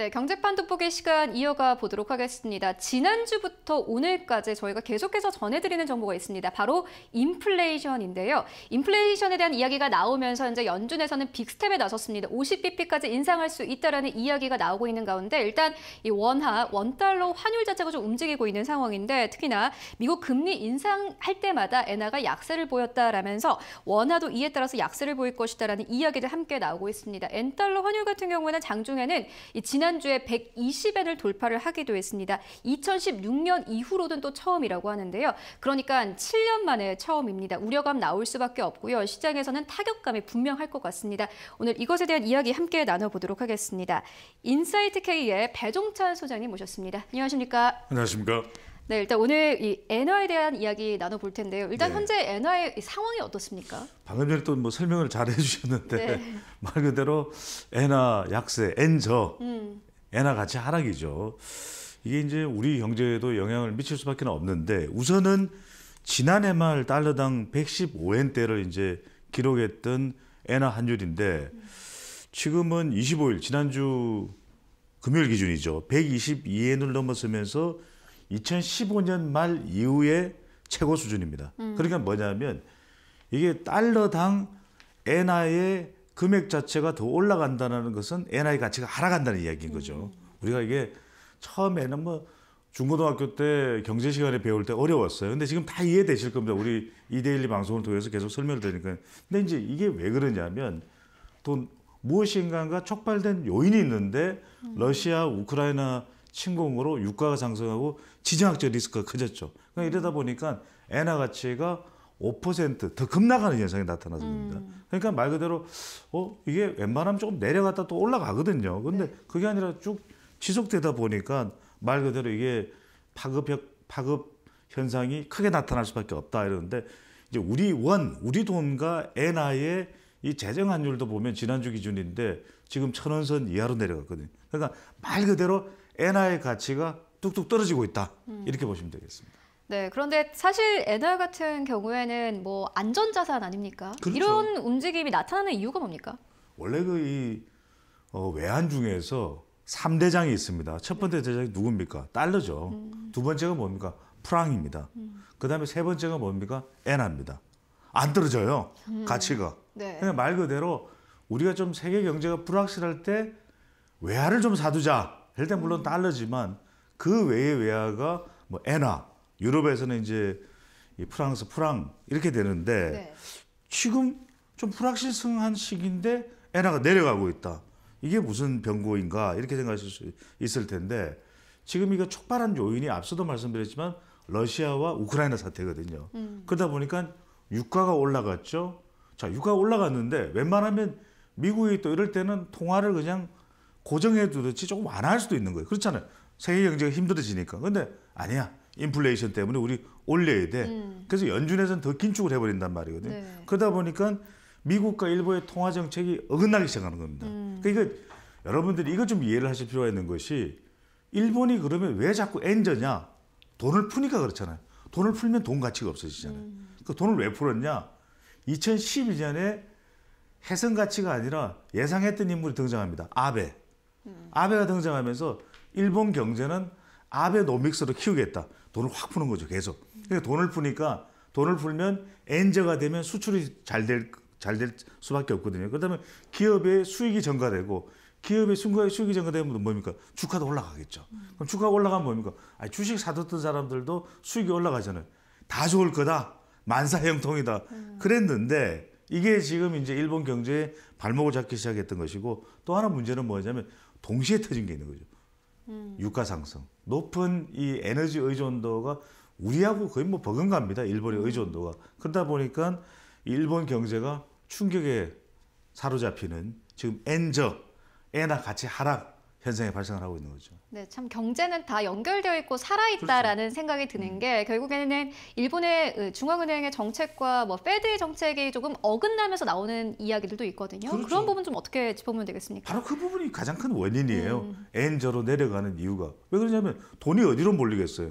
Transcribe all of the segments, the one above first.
네, 경제판 돋보기 시간 이어가 보도록 하겠습니다. 지난주부터 오늘까지 저희가 계속해서 전해드리는 정보가 있습니다. 바로 인플레이션인데요. 인플레이션에 대한 이야기가 나오면서 현재 연준에서는 빅스텝에 나섰습니다. 50bp까지 인상할 수있다는 이야기가 나오고 있는 가운데 일단 이 원화, 원달러 환율 자체가 좀 움직이고 있는 상황인데 특히나 미국 금리 인상할 때마다 엔화가 약세를 보였다라면서 원화도 이에 따라서 약세를 보일 것이다라는 이야기들 함께 나오고 있습니다. 엔달러 환율 같은 경우에는 장중에는 이 지난 지난주에 120엔을 돌파를 하기도 했습니다. 2016년 이후로는 또 처음이라고 하는데요. 그러니까 7년 만에 처음입니다. 우려감 나올 수밖에 없고요. 시장에서는 타격감이 분명할 것 같습니다. 오늘 이것에 대한 이야기 함께 나눠보도록 하겠습니다. 인사이트K의 배종찬 소장님 모셨습니다. 안녕하십니까? 안녕하십니까? 네, 일단 오늘 이 엔화에 대한 이야기 나눠볼 텐데요. 일단 네. 현재 엔화의 상황이 어떻습니까? 방금 전에 또뭐 설명을 잘 해주셨는데 네. 말 그대로 엔화 약세, 엔저, 음. 엔화 가치 하락이죠. 이게 이제 우리 경제에도 영향을 미칠 수밖에 없는데 우선은 지난해 말 달러당 115엔대를 이제 기록했던 엔화 환율인데 지금은 25일 지난주 금요일 기준이죠. 122엔을 넘어서면서 2015년 말 이후에 최고 수준입니다. 음. 그러니까 뭐냐면 이게 달러당 엔화의 금액 자체가 더 올라간다는 것은 엔화의 가치가 하락한다는 이야기인 거죠. 음. 우리가 이게 처음에는 뭐 중고등학교 때 경제 시간에 배울 때 어려웠어요. 근데 지금 다 이해되실 겁니다. 우리 이데일리 방송을 통해서 계속 설명을 드리니까. 근데 이제 이게 왜 그러냐면 돈 무엇인가가 촉발된 요인이 있는데 음. 러시아, 우크라이나 침공으로 유가가 상승하고 지정학적 리스크가 커졌죠. 그러니까 이러다 음. 보니까 엔화 가치가 5%더 급락하는 현상이 나타났습니다. 음. 그러니까 말 그대로 어 이게 웬만하면 조금 내려갔다 또 올라가거든요. 근데 네. 그게 아니라 쭉 지속되다 보니까 말 그대로 이게 파급 파급 현상이 크게 나타날 수밖에 없다 이러는데 이제 우리 원 우리 돈과 엔화의 이 재정 환율도 보면 지난주 기준인데 지금 천 원선 이하로 내려갔거든요. 그러니까 말 그대로 엔화의 가치가 뚝뚝 떨어지고 있다. 음. 이렇게 보시면 되겠습니다. 네, 그런데 사실 엔화 같은 경우에는 뭐 안전자산 아닙니까? 그렇죠. 이런 움직임이 나타나는 이유가 뭡니까? 원래 그이 어, 외환 중에서 3대장이 있습니다. 첫 번째 네. 대장이 누굽니까? 달러죠. 음. 두 번째가 뭡니까? 프랑입니다. 음. 그다음에 세 번째가 뭡니까? 엔화입니다. 안 떨어져요. 음. 가치가. 네. 그냥 그러니까 말 그대로 우리가 좀 세계 경제가 불확실할 때 외화를 좀 사두자. 일단 물론 달러지만 그 외의 외화가 뭐 엔화, 유럽에서는 이제 이 프랑스 프랑 이렇게 되는데 네. 지금 좀 불확실성한 시기인데 엔화가 내려가고 있다. 이게 무슨 병고인가 이렇게 생각하실 수 있을 텐데 지금 이거 촉발한 요인이 앞서도 말씀드렸지만 러시아와 우크라이나 사태거든요. 음. 그러다 보니까 유가가 올라갔죠. 자, 유가 가 올라갔는데 웬만하면 미국이 또 이럴 때는 통화를 그냥 고정해두듯이 조금 완화할 수도 있는 거예요. 그렇잖아요. 세계 경제가 힘들어지니까. 근데 아니야. 인플레이션 때문에 우리 올려야 돼. 음. 그래서 연준에서는 더 긴축을 해버린단 말이거든요. 네. 그러다 보니까 미국과 일본의 통화 정책이 어긋나기 시작하는 겁니다. 음. 그러니까 여러분들이 이거 좀 이해를 하실 필요가 있는 것이 일본이 그러면 왜 자꾸 엔저냐? 돈을 푸니까 그렇잖아요. 돈을 풀면 돈 가치가 없어지잖아요. 음. 그 돈을 왜 풀었냐? 2012년에 해성 가치가 아니라 예상했던 인물이 등장합니다. 아베. 아베가 등장하면서 일본 경제는 아베노믹스로 키우겠다. 돈을 확 푸는 거죠, 계속. 그래서 그러니까 돈을 푸니까 돈을 풀면 엔저가 되면 수출이 잘 될 잘 될 수밖에 없거든요. 그다음에 기업의 수익이 증가되고 기업의 순간에 수익이 증가되면 뭐, 뭡니까? 주가도 올라가겠죠. 그럼 주가 올라가면 뭡니까? 아니, 주식 사뒀던 사람들도 수익이 올라가잖아요. 다 좋을 거다. 만사형통이다. 그랬는데 이게 지금 이제 일본 경제에 발목을 잡기 시작했던 것이고 또 하나 문제는 뭐냐면 동시에 터진 게 있는 거죠. 음. 유가 상승, 높은 이 에너지 의존도가 우리하고 거의 뭐 버금갑니다. 일본의 음. 의존도가. 그러다 보니까 일본 경제가 충격에 사로잡히는 지금 엔저, 엔화 같이 하락 현상이 발생 하고 있는 거죠. 네, 참 경제는 다 연결되어 있고 살아있다라는 그렇죠. 생각이 드는 음. 게 결국에는 일본의 어, 중앙은행의 정책과 뭐 페드의 정책이 조금 어긋나면서 나오는 이야기들도 있거든요. 그렇죠. 그런 부분 좀 어떻게 짚어보면 되겠습니까? 바로 그 부분이 가장 큰 원인이에요. 엔저로 음. 내려가는 이유가 왜 그러냐면 돈이 어디로 몰리겠어요.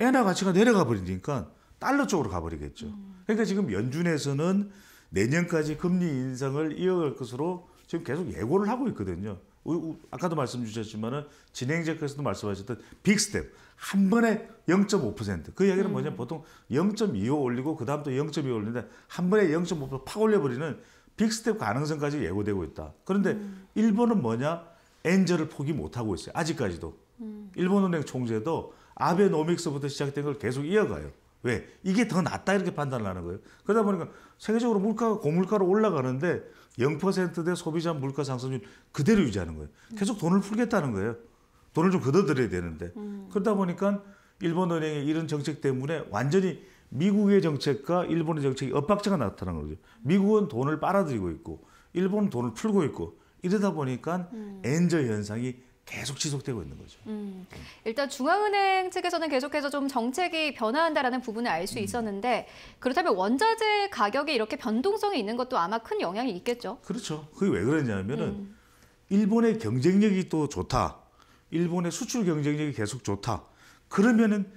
엔화 가치가 내려가 버리니까 달러 쪽으로 가버리겠죠. 음. 그러니까 지금 연준에서는 내년까지 금리 인상을 이어갈 것으로 지금 계속 예고를 하고 있거든요. 아까도 말씀 주셨지만은 진행자께서도 말씀하셨던 빅스텝 한 번에 0.5%그 이야기는 음. 뭐냐 면 보통 0.25 올리고 그 다음 또 0.25 올리는데 한 번에 0.5%팍 올려버리는 빅스텝 가능성까지 예고되고 있다. 그런데 음. 일본은 뭐냐 엔젤을 포기 못하고 있어요. 아직까지도 음. 일본은행 총재도 아베노믹스부터 시작된 걸 계속 이어가요. 왜? 이게 더 낫다 이렇게 판단을 하는 거예요. 그러다 보니까 세계적으로 물가가 고물가로 올라가는데 0%대 소비자 물가 상승률 그대로 유지하는 거예요. 계속 돈을 풀겠다는 거예요. 돈을 좀 걷어들여야 되는데. 음. 그러다 보니까 일본 은행의 이런 정책 때문에 완전히 미국의 정책과 일본의 정책이 엇박자가 나타난 거죠. 미국은 돈을 빨아들이고 있고 일본은 돈을 풀고 있고 이러다 보니까 음. 엔저 현상이 계속 지속되고 있는 거죠. 음, 일단 중앙은행 측에서는 계속해서 좀 정책이 변화한다라는 부분을 알수 음. 있었는데 그렇다면 원자재 가격에 이렇게 변동성이 있는 것도 아마 큰 영향이 있겠죠. 그렇죠. 그게 왜 그러냐면은 음. 일본의 경쟁력이 또 좋다. 일본의 수출 경쟁력이 계속 좋다. 그러면은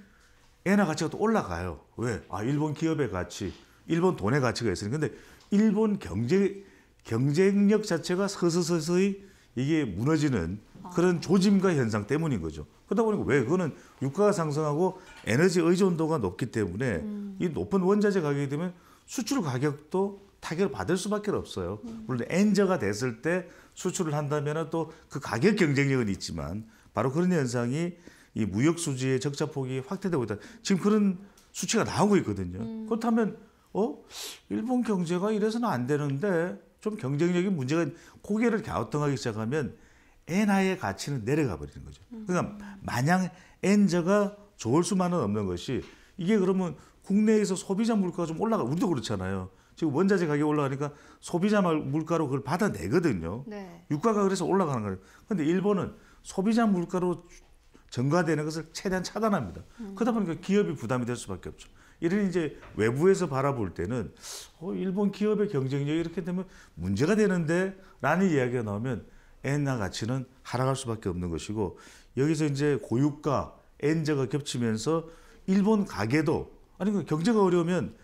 엔화 가치가 또 올라가요. 왜? 아, 일본 기업의 가치, 일본 돈의 가치가 있으니. 근데 일본 경제 경쟁력 자체가 서서서서히 이게 무너지는 그런 조짐과 현상 때문인 거죠. 그러다 보니까 왜 그거는 유가가 상승하고 에너지 의존도가 높기 때문에 음. 이 높은 원자재 가격이 되면 수출 가격도 타격을 받을 수밖에 없어요. 음. 물론 엔저가 됐을 때 수출을 한다면 또 그 가격 경쟁력은 있지만 바로 그런 현상이 이 무역 수지의 적자 폭이 확대되고 있다. 지금 그런 수치가 나오고 있거든요. 음. 그렇다면 어 일본 경제가 이래서는 안 되는데 좀 경쟁력이 문제가 고개를 갸우뚱하기 시작하면 n 하의 가치는 내려가 버리는 거죠. 그러니까 마냥 n 자가 좋을 수만은 없는 것이 이게 그러면 국내에서 소비자 물가가 좀 올라가 우리도 그렇잖아요. 지금 원자재 가격이 올라가니까 소비자 물가로 그걸 받아내거든요. 네. 유가가 그래서 올라가는 거예요. 그런데 일본은 소비자 물가로 증가되는 것을 최대한 차단합니다. 음. 그러다 보니까 기업이 부담이 될 수밖에 없죠. 이런 이제 외부에서 바라볼 때는 어, 일본 기업의 경쟁력이 이렇게 되면 문제가 되는데 라는 이야기가 나오면 엔화 가치는 하락할 수밖에 없는 것이고 여기서 이제 고유가 엔저가 겹치면서 일본 가게도 아니 그 경제가 어려우면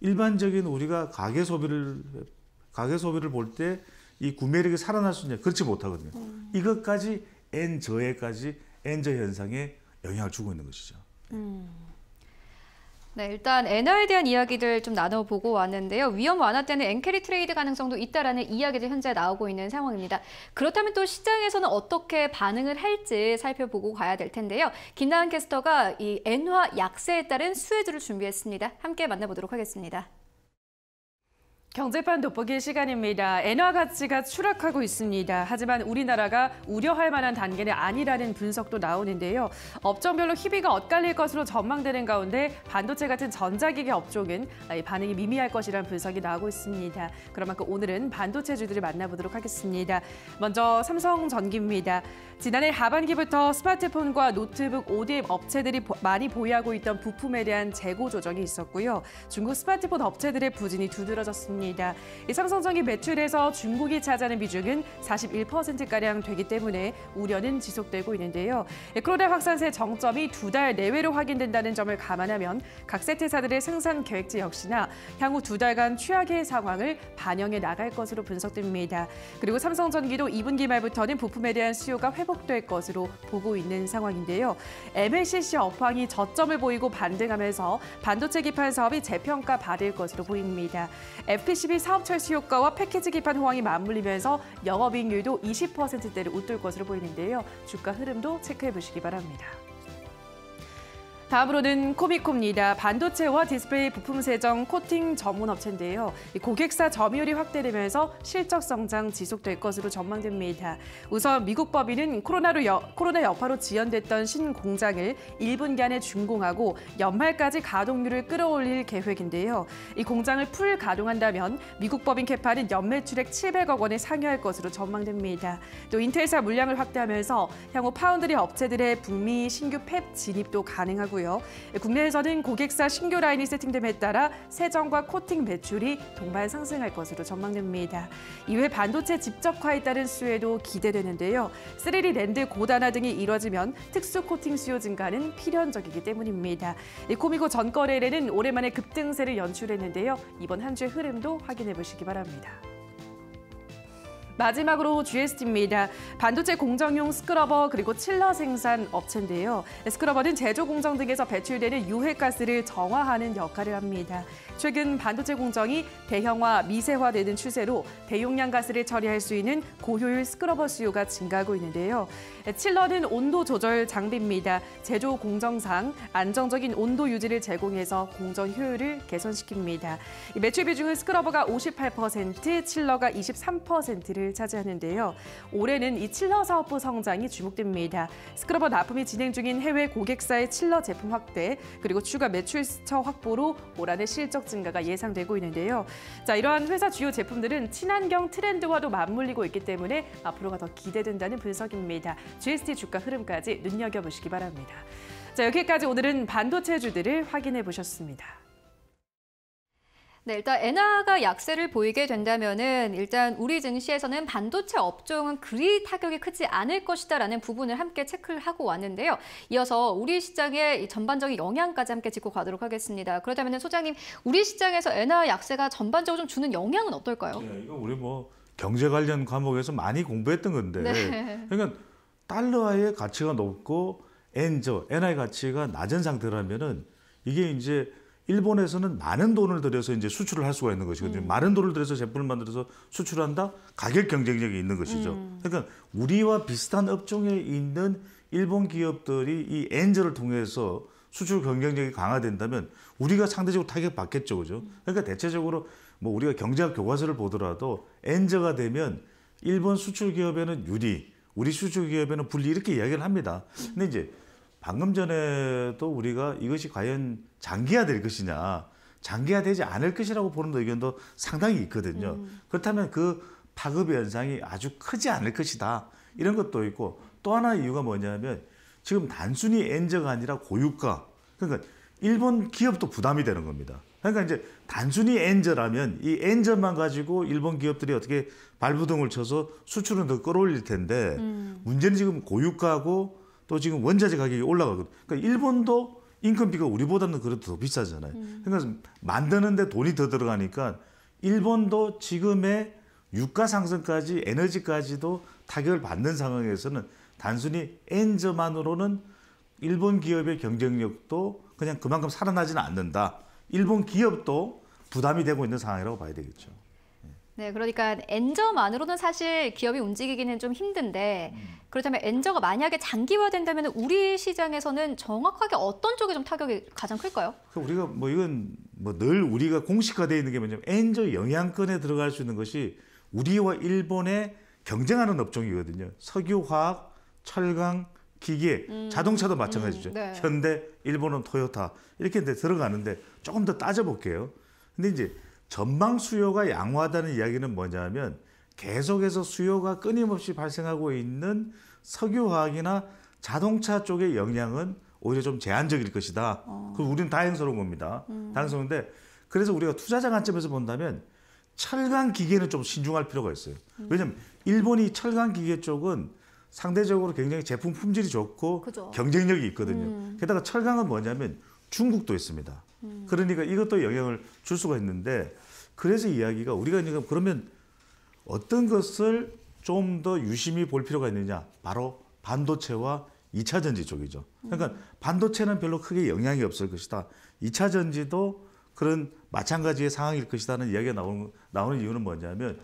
일반적인 우리가 가계 소비를 가계 소비를 볼 때 이 구매력이 살아날 수 있냐 그렇지 못하거든요. 음. 이것까지 엔저에까지 엔저 현상에 영향을 주고 있는 것이죠. 음. 네, 일단 엔화에 대한 이야기들 좀 나눠보고 왔는데요. 위험 완화 때는 엔캐리 트레이드 가능성도 있다라는 이야기들 현재 나오고 있는 상황입니다. 그렇다면 또 시장에서는 어떻게 반응을 할지 살펴보고 가야 될 텐데요. 김나은 캐스터가 이 엔화 약세에 따른 수혜주를 준비했습니다. 함께 만나보도록 하겠습니다. 경제판 돋보기 시간입니다. 엔화 가치가 추락하고 있습니다. 하지만 우리나라가 우려할 만한 단계는 아니라는 분석도 나오는데요. 업종별로 희비가 엇갈릴 것으로 전망되는 가운데 반도체 같은 전자기기 업종은 반응이 미미할 것이라는 분석이 나오고 있습니다. 그러만큼 그 오늘은 반도체주들을 만나보도록 하겠습니다. 먼저 삼성전기입니다. 지난해 하반기부터 스마트폰과 노트북 ODM 업체들이 많이 보유하고 있던 부품에 대한 재고 조정이 있었고요. 중국 스마트폰 업체들의 부진이 두드러졌습니다. 전망니다 삼성전기 매출에서 중국이 차지하는 비중은 41%가량 되기 때문에 우려는 지속되고 있는데요. 예, 코로나 확산세 정점이 두 달 내외로 확인된다는 점을 감안하면 각 세트사들의 생산 계획지 역시나 향후 두 달간 취약의 상황을 반영해 나갈 것으로 분석됩니다. 그리고 삼성전기도 2분기 말부터는 부품에 대한 수요가 회복될 것으로 보고 있는 상황인데요. MLCC 업황이 저점을 보이고 반등하면서 반도체 기판 사업이 재평가 받을 것으로 보입니다. F IPCB 사업 철수 효과와 패키지 기판 호황이 맞물리면서 영업이익률도 20%대를 웃돌 것으로 보이는데요. 주가 흐름도 체크해 보시기 바랍니다. 다음으로는 코미코입니다. 반도체와 디스플레이 부품 세정 코팅 전문 업체인데요. 고객사 점유율이 확대되면서 실적 성장 지속될 것으로 전망됩니다. 우선 미국 법인은 코로나로 여, 코로나 여파로 지연됐던 신공장을 1분기안에 준공하고 연말까지 가동률을 끌어올릴 계획인데요. 이 공장을 풀 가동한다면 미국 법인 캐파는 연매출액 700억 원에 상여할 것으로 전망됩니다. 또 인텔사 물량을 확대하면서 향후 파운드리 업체들의 북미 신규 팹 진입도 가능하고 있고요. 국내에서는 고객사 신규 라인이 세팅됨에 따라 세정과 코팅 매출이 동반 상승할 것으로 전망됩니다. 이외 반도체 집적화에 따른 수혜도 기대되는데요. 3D 랜드 고단화 등이 이뤄지면 특수 코팅 수요 증가는 필연적이기 때문입니다. 코미고 전 거래일에는 오랜만에 급등세를 연출했는데요. 이번 한 주의 흐름도 확인해 보시기 바랍니다. 마지막으로 GST입니다. 반도체 공정용 스크러버 그리고 칠러 생산 업체인데요. 네, 스크러버는 제조 공정 등에서 배출되는 유해가스를 정화하는 역할을 합니다. 최근 반도체 공정이 대형화, 미세화되는 추세로 대용량 가스를 처리할 수 있는 고효율 스크러버 수요가 증가하고 있는데요. 칠러는 온도 조절 장비입니다. 제조 공정상 안정적인 온도 유지를 제공해서 공정 효율을 개선시킵니다. 매출 비중은 스크러버가 58%, 칠러가 23%를 차지하는데요. 올해는 이 칠러 사업부 성장이 주목됩니다. 스크러버 납품이 진행 중인 해외 고객사의 칠러 제품 확대, 그리고 추가 매출처 확보로 올 한해 실적 증가가 예상되고 있는데요. 자, 이러한 회사 주요 제품들은 친환경 트렌드와도 맞물리고 있기 때문에 앞으로가 더 기대된다는 분석입니다. GST 주가 흐름까지 눈여겨보시기 바랍니다. 자, 여기까지 오늘은 반도체 주들을 확인해 보셨습니다. 네, 일단 엔화가 약세를 보이게 된다면은 일단 우리 증시에서는 반도체 업종은 그리 타격이 크지 않을 것이다라는 부분을 함께 체크를 하고 왔는데요. 이어서 우리 시장의 전반적인 영향까지 함께 짚고 가도록 하겠습니다. 그렇다면 소장님, 우리 시장에서 엔화 약세가 전반적으로 좀 주는 영향은 어떨까요? 네, 이거 우리 뭐 경제 관련 과목에서 많이 공부했던 건데, 네. 그러니까 달러화의 가치가 높고 엔저 엔화의 가치가 낮은 상태라면은 이게 이제 일본에서는 많은 돈을 들여서 이제 수출을 할 수가 있는 것이거든요. 음. 많은 돈을 들여서 제품을 만들어서 수출한다. 가격 경쟁력이 있는 것이죠. 음. 그러니까 우리와 비슷한 업종에 있는 일본 기업들이 이엔젤을 통해서 수출 경쟁력이 강화된다면 우리가 상대적으로 타격받겠죠, 그죠? 음. 그러니까 대체적으로 뭐 우리가 경제학 교과서를 보더라도 엔젤가 되면 일본 수출 기업에는 유리, 우리 수출 기업에는 불리 이렇게 이야기를 합니다. 음. 근데 이제 방금 전에도 우리가 이것이 과연 장기화될 것이냐, 장기화되지 않을 것이라고 보는 의견도 상당히 있거든요. 음. 그렇다면 그 파급 현상이 아주 크지 않을 것이다. 이런 것도 있고 또 하나 이유가 뭐냐면 지금 단순히 엔저가 아니라 고유가. 그러니까 일본 기업도 부담이 되는 겁니다. 그러니까 이제 단순히 엔저라면 이 엔저만 가지고 일본 기업들이 어떻게 발부동을 쳐서 수출은 더 끌어올릴 텐데 음. 문제는 지금 고유가고 하또 지금 원자재 가격이 올라가거든. 요 그러니까 일본도 인건비가 우리보다는 그래도 더 비싸잖아요. 음. 그러니까 만드는데 돈이 더 들어가니까 일본도 지금의 유가 상승까지 에너지까지도 타격을 받는 상황에서는 단순히 엔저만으로는 일본 기업의 경쟁력도 그냥 그만큼 살아나지는 않는다. 일본 기업도 부담이 되고 있는 상황이라고 봐야 되겠죠. 네, 그러니까 엔저만으로는 사실 기업이 움직이기는 좀 힘든데 음. 그렇다면 엔저가 만약에 장기화된다면 우리 시장에서는 정확하게 어떤 쪽에 좀 타격이 가장 클까요? 우리가 뭐 이건 뭐 늘 우리가 공식화되어 있는 게 뭐냐면 엔저 영향권에 들어갈 수 있는 것이 우리와 일본의 경쟁하는 업종이거든요. 석유, 화학, 철강, 기계, 음. 자동차도 음. 마찬가지죠. 음, 네. 현대, 일본은 토요타 이렇게 들어가는데 조금 더 따져볼게요. 근데 이제 전망 수요가 양호하다는 이야기는 뭐냐면 계속해서 수요가 끊임없이 발생하고 있는 석유화학이나 자동차 쪽의 영향은 오히려 좀 제한적일 것이다. 어. 그럼 우리는 다행스러운 겁니다. 음. 다행스러운데 그래서 우리가 투자자 관점에서 본다면 철강 기계는 좀 신중할 필요가 있어요. 음. 왜냐하면 일본이 철강 기계 쪽은 상대적으로 굉장히 제품 품질이 좋고 그죠. 경쟁력이 있거든요. 음. 게다가 철강은 뭐냐면 중국도 있습니다. 음. 그러니까 이것도 영향을 줄 수가 있는데 그래서 이야기가 우리가 지금 그러면 어떤 것을 좀 더 유심히 볼 필요가 있느냐 바로 반도체와 2차 전지 쪽이죠. 그러니까 음. 반도체는 별로 크게 영향이 없을 것이다. 2차 전지도 그런 마찬가지의 상황일 것이다는 이야기가 나오는, 나오는 이유는 뭐냐면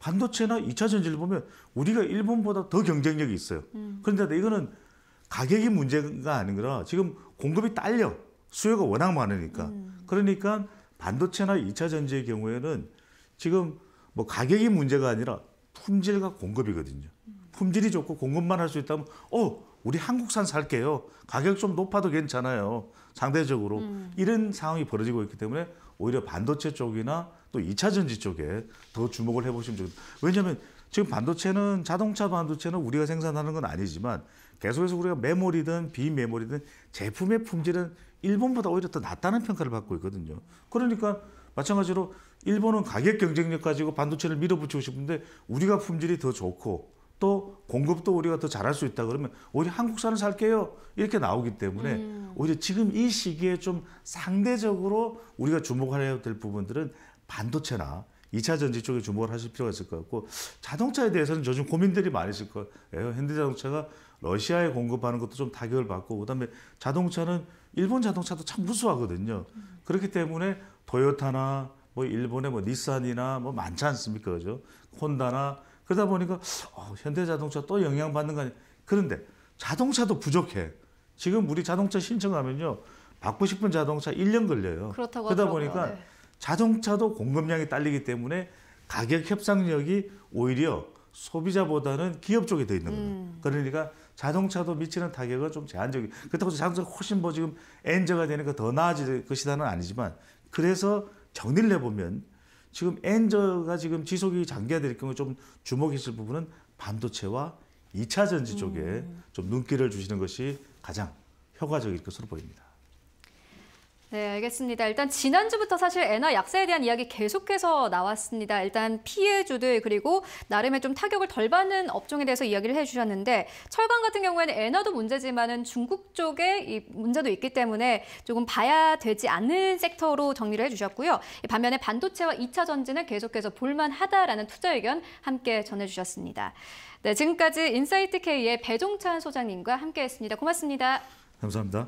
반도체나 2차 전지를 보면 우리가 일본보다 더 경쟁력이 있어요. 음. 그런데 이거는 가격이 문제가 아닌거라 지금 공급이 딸려. 수요가 워낙 많으니까. 음. 그러니까 반도체나 2차 전지의 경우에는 지금 뭐 가격이 문제가 아니라 품질과 공급이거든요. 음. 품질이 좋고 공급만 할 수 있다면 어 우리 한국산 살게요. 가격 좀 높아도 괜찮아요. 상대적으로 음. 이런 상황이 벌어지고 있기 때문에 오히려 반도체 쪽이나 또 2차 전지 쪽에 더 주목을 해보시면 좋겠다. 왜냐하면 지금 반도체는 자동차 반도체는 우리가 생산하는 건 아니지만 계속해서 우리가 메모리든 비메모리든 제품의 품질은 일본보다 오히려 더 낫다는 평가를 받고 있거든요. 그러니까 마찬가지로 일본은 가격 경쟁력 가지고 반도체를 밀어붙이고 싶은데 우리가 품질이 더 좋고 또 공급도 우리가 더 잘할 수 있다 그러면 오히려 한국산을 살게요 이렇게 나오기 때문에 음. 오히려 지금 이 시기에 좀 상대적으로 우리가 주목해야 될 부분들은 반도체나 2차 전지 쪽에 주목을 하실 필요가 있을 것 같고 자동차에 대해서는 요즘 고민들이 많이 있을 거예요. 현대자동차가 러시아에 공급하는 것도 좀 타격을 받고 그다음에 자동차는 일본 자동차도 참무수하거든요 그렇기 때문에 도요타나 뭐 일본의 뭐 닛산이나 뭐 많지 않습니까, 그죠? 혼다나 그러다 보니까 어, 현대 자동차 또 영향 받는 거 아니? 에요 그런데 자동차도 부족해. 지금 우리 자동차 신청하면요 받고 싶은 자동차 1년 걸려요. 그렇다고 그러다 보니까 네. 자동차도 공급량이 딸리기 때문에 가격 협상력이 오히려 소비자보다는 기업 쪽에 돼 있는 겁니다. 음. 그러니까 자동차도 미치는 타격은 좀 제한적이. 그렇다고 자동차가 훨씬 뭐 지금 엔저가 되니까 더 나아질 것이다는 그 아니지만 그래서 정리를 해보면 지금 엔저가 지금 지속이 장기화될 경우 좀 주목했을 부분은 반도체와 2차 전지 쪽에 음. 좀 눈길을 주시는 것이 가장 효과적일 것으로 보입니다. 네, 알겠습니다. 일단 지난주부터 사실 엔화 약세에 대한 이야기 계속해서 나왔습니다. 일단 피해주들 그리고 나름의 좀 타격을 덜 받는 업종에 대해서 이야기를 해주셨는데 철강 같은 경우에는 엔화도 문제지만은 중국 쪽에 이 문제도 있기 때문에 조금 봐야 되지 않는 섹터로 정리를 해주셨고요. 반면에 반도체와 2차 전지는 계속해서 볼만하다라는 투자 의견 함께 전해주셨습니다. 네, 지금까지 인사이트 K의 배종찬 소장님과 함께했습니다. 고맙습니다. 감사합니다.